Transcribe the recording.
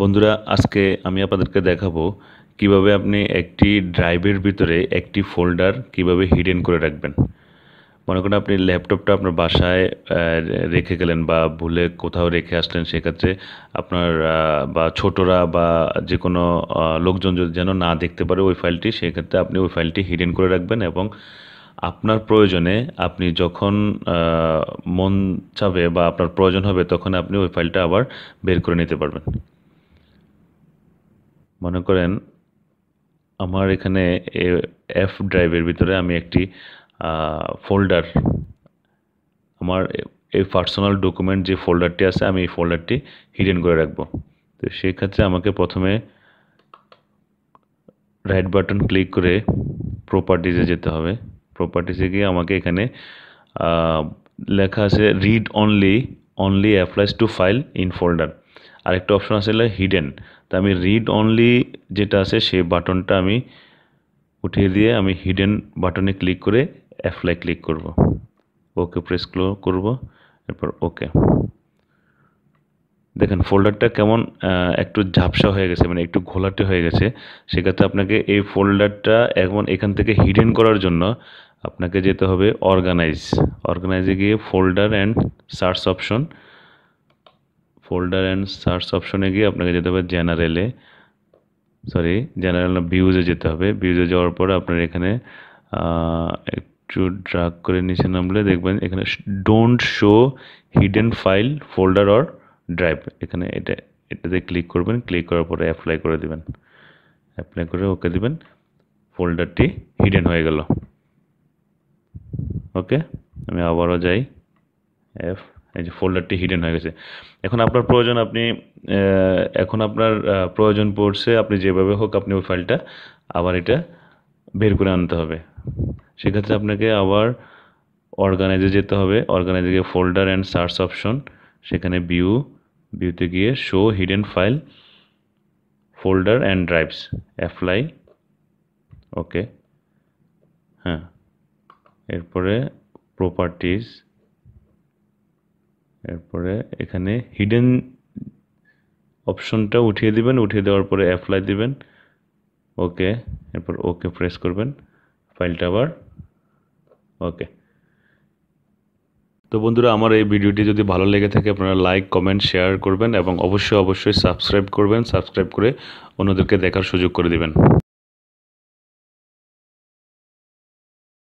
বন্ধুরা আজকে আমি আপনাদেরকে দেখাবো কিভাবে আপনি একটি ড্রাইভের ভিতরে একটি ফোল্ডার কিভাবে হিডেন করে রাখবেন মনে করেন আপনি ল্যাপটপটা আপনার বাসায় রেখে গেলেন বা ভুলে কোথাও রেখে আসলেন সেক্ষেত্রে আপনার বা ছোটরা বা যে কোনো লোকজন যদি যেন না দেখতে পারে ওই ফাইলটি সেক্ষেত্রে আপনি ওই ফাইলটি হিডেন করে রাখবেন এবং আপনার প্রয়োজনে আপনি যখন মন চাবে বা আপনার প্রয়োজন হবে তখন আপনি ওই ফাইলটা আবার বের করে নিতে পারবেন মনে করেন আমার এখানে এফ ড্রাইভের ভিতরে আমি একটি ফোল্ডার আমার এই পার্সোনাল ডকুমেন্ট যে ফোল্ডারটি আছে আমি এই ফোল্ডারটি হিডেন করে রাখবো তো সেক্ষেত্রে আমাকে প্রথমে রাইট বাটন ক্লিক করে প্রপার্টিজে যেতে হবে প্রপার্টিসে গিয়ে আমাকে এখানে লেখা আছে read only only applies to file in folder আরেকটা অপশন আছে হিডেন তা আমি রিড অনলি যেটা আছে সেই বাটনটা আমি উঠিয়ে দিয়ে আমি হিডেন বাটনে ক্লিক করে অ্যাপ্লাই ক্লিক করব ওকে প্রেস ক্লো করব এরপর ওকে দেখেন ফোল্ডারটা কেমন একটু ঝাপসা হয়ে গেছে মানে একটু ঘোলাটে হয়ে গেছে সেক্ষেত্রে আপনাকে এই ফোল্ডারটা এখন এখান থেকে হিডেন করার জন্য আপনাকে যেতে হবে অর্গানাইজ অর্গানাইজে গিয়ে folder and search option folder and search অপশনে গিয়ে আপনাকে যেতে হবে জেনারেলে সরি জেনারেল ভিউজে যেতে হবে ভিউজে যাওয়ার পর আপনার এখানে একটু ড্রাগ করে নিচে নামলে দেখবেন এখানে don't show hidden file folder or drive এখানে এটা এটাতে ক্লিক করবেন ক্লিক করার পরে অ্যাপ্লাই করে দেবেন অ্যাপ্লাই করে ওকে দিবেন ফোল্ডারটি হিডেন হয়ে গেল ওকে আমি আবারও যাই এফ এই যে ফোল্ডারটি হিডেন হয়ে গেছে এখন আপনার প্রয়োজন আপনি এখন আপনার প্রয়োজন পড়ছে আপনি যেভাবে হোক আপনি ওই ফাইলটা আবার এটা বের করে আনতে হবে সেক্ষেত্রে আপনাকে আবার অর্গানাইজে যেতে হবে অর্গানাইজে গিয়ে ফোল্ডার অ্যান্ড সার্চ অপশন সেখানে ভিউ ভিউতে গিয়ে show hidden file folder and drives apply okay হ্যাঁ এরপরে প্রপার্টিস এরপরে এখানে হিডেন অপশনটা উঠিয়ে দিবেন উঠিয়ে দেওয়ার পরে অ্যাপ্লাই দিবেন ওকে এরপর ওকে প্রেস করবেন ফাইলটা আবার ওকে তো বন্ধুরা আমার এই ভিডিওটি যদি ভালো লেগে থাকে আপনারা লাইক কমেন্ট শেয়ার করবেন এবং অবশ্যই অবশ্যই সাবস্ক্রাইব করবেন সাবস্ক্রাইব করে অন্যদেরকে দেখার সুযোগ করে দেবেন